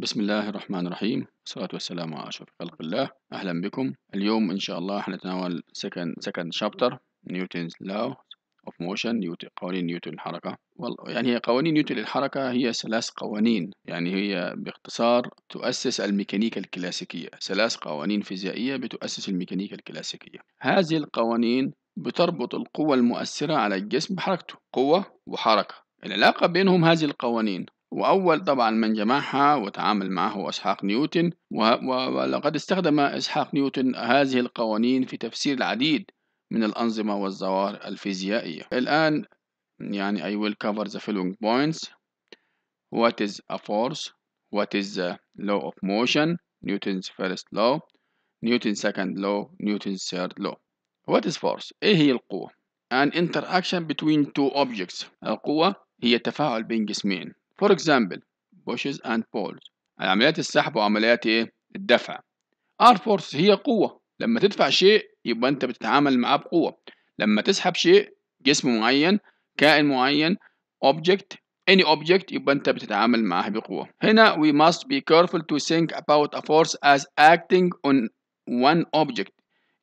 بسم الله الرحمن الرحيم والصلاة والسلام على أشرف خلق الله أهلا بكم اليوم إن شاء الله حنتناول second second chapter Newton's law of motion نيوتن قوانين نيوتن الحركة يعني هي قوانين نيوتن للحركة هي ثلاث قوانين يعني هي باختصار تؤسس الميكانيكا الكلاسيكية ثلاث قوانين فيزيائية بتؤسس الميكانيكا الكلاسيكية هذه القوانين بتربط القوة المؤثرة على الجسم بحركته قوة وحركة العلاقة بينهم هذه القوانين وأول طبعا من جمعها وتعامل معه هو إسحاق نيوتن ولقد استخدم إسحاق نيوتن هذه القوانين في تفسير العديد من الأنظمة والظواهر الفيزيائية الآن يعني I will cover the following points What is a force? What is the law of motion? Newton's first law Newton's second law Newton's third law What is force? إيه هي القوة؟ An interaction between two objects القوة هي تفاعل بين جسمين For example pushes and pulls عمليات السحب وعمليات ايه الدفع are force هي قوة لما تدفع شيء يبقى انت بتتعامل معاه بقوة لما تسحب شيء جسم معين كائن معين object any object يبقى انت بتتعامل معاه بقوة هنا we must be careful to think about a force as acting on one object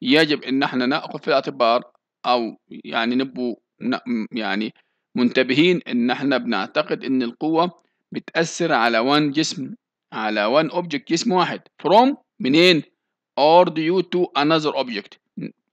يجب ان احنا ناخذ في الاعتبار او يعني نبو يعني منتبهين ان احنا بنعتقد ان القوه بتاثر على وان جسم على وان اوبجكت جسم واحد فروم منين اور ديو تو انذر اوبجكت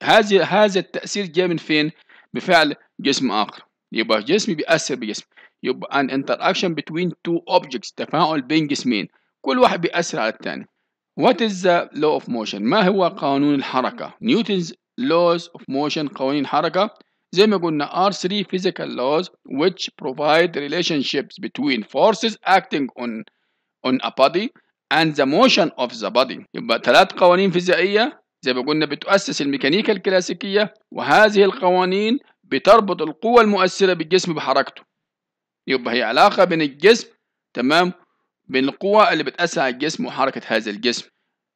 هذا هذا التاثير جاي من فين بفعل جسم اخر يبقى جسم بيأثر بجسم يبقى ان انتراكشن بتوين تو اوبجكتس تفاعل بين جسمين كل واحد بيأثر على الثاني وات از ذا لو اوف موشن ما هو قانون الحركة نيوتنز لوز اوف موشن قوانين الحركة زي ما قلنا are three physical laws which provide relationships between forces acting on on a body and the motion of the body يبقى ثلاث قوانين فيزيائية زي ما قلنا بتؤسس الميكانيكا الكلاسيكية وهذه القوانين بتربط القوة المؤثرة بالجسم بحركته يبقى هي علاقة بين الجسم تمام بين القوة اللي بتأثر على الجسم وحركة هذا الجسم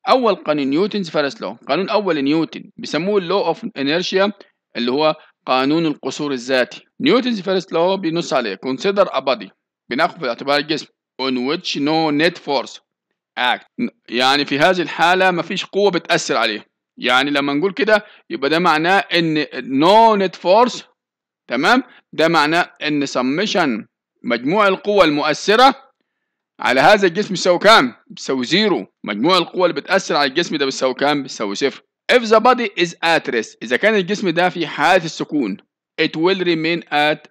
أول قانون نيوتن فيرست لو قانون أول نيوتن بيسموه law of inertia اللي هو قانون القصور الذاتي نيوتنز فيرست لو بينص عليه consider a body بناخد في الاعتبار الجسم on which no net force act يعني في هذه الحالة مفيش قوة بتأثر عليه يعني لما نقول كده يبقى ده معناه ان no net force تمام ده معناه ان summation مجموع القوى المؤثرة على هذا الجسم بيساوي كام؟ بيساوي زيرو مجموع القوى اللي بتأثر على الجسم ده بتساوي كام؟ بتساوي صفر if the body is at rest إذا كان الجسم ده في حالة السكون it will remain at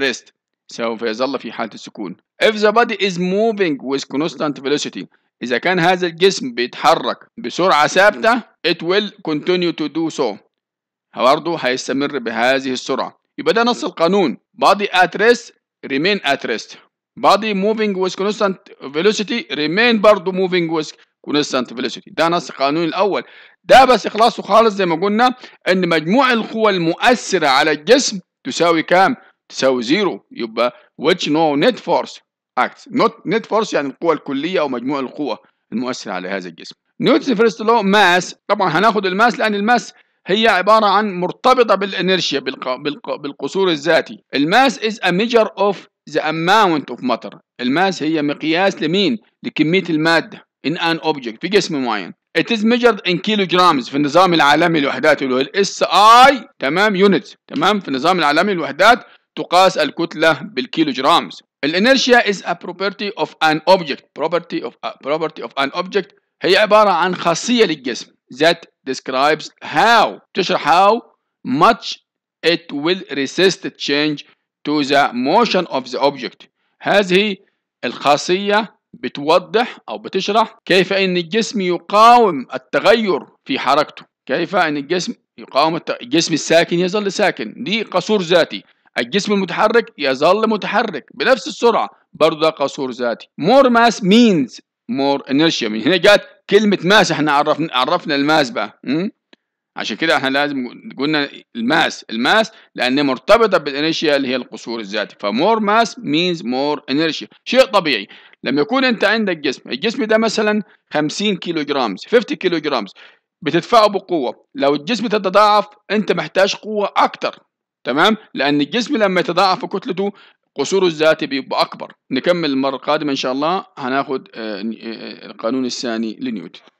rest سوف يظل في حالة السكون if the body is moving with constant velocity إذا كان هذا الجسم بيتحرك بسرعة ثابتة it will continue to do so برضه هيستمر بهذه السرعة يبقى ده نص القانون body at rest remain at rest body moving with constant velocity remain برضه moving with كونستانت فيلوسيتي ده نص القانون الاول ده بس اخلاصه خالص زي ما قلنا ان مجموع القوى المؤثره على الجسم تساوي كام تساوي زيرو يبقى which no net force acts not net force يعني القوى الكليه او مجموع القوى المؤثره على هذا الجسم نيوتن فيرست لو ماس طبعا هناخد الماس لان الماس هي عبارة عن مرتبطة بالإنرشيا بالق... بالق... بالقصور الذاتي الماس is a measure of the amount of matter الماس هي مقياس لمين؟ لكمية المادة in an object في جسم معين It is measured in kilograms في النظام العالمي للوحدات اللي هو الاس اي تمام يونتس تمام في النظام العالمي للوحدات تقاس الكتلة بالكيلوجرامز الانرشيا is a property of an object property of a property of an object هي عبارة عن خاصية للجسم that describes how تشرح how much it will resist change to the motion of the object هذه الخاصية بتوضح أو بتشرح كيف أن الجسم يقاوم التغير في حركته كيف أن الجسم يقاوم الجسم الساكن يظل ساكن دي قصور ذاتي الجسم المتحرك يظل متحرك بنفس السرعة برضه ده قصور ذاتي مور ماس مينز مور انيرشيا من هنا جت كلمة ماس احنا عرفنا عرفنا الماس بقى عشان كده احنا لازم قلنا الماس الماس لان مرتبطه بالانرشيا اللي هي القصور الذاتي فمور ماس مينز مور انرشيا شيء طبيعي لما يكون انت عندك جسم الجسم ده مثلا 50 كيلو جرامز 50 كيلو جرامز بتدفعه بقوه لو الجسم تتضاعف انت محتاج قوه اكتر تمام لان الجسم لما يتضاعف كتلته قصوره الذاتي بيبقى اكبر نكمل المره القادمه ان شاء الله هناخد آه، آه، آه، القانون الثاني لنيوتن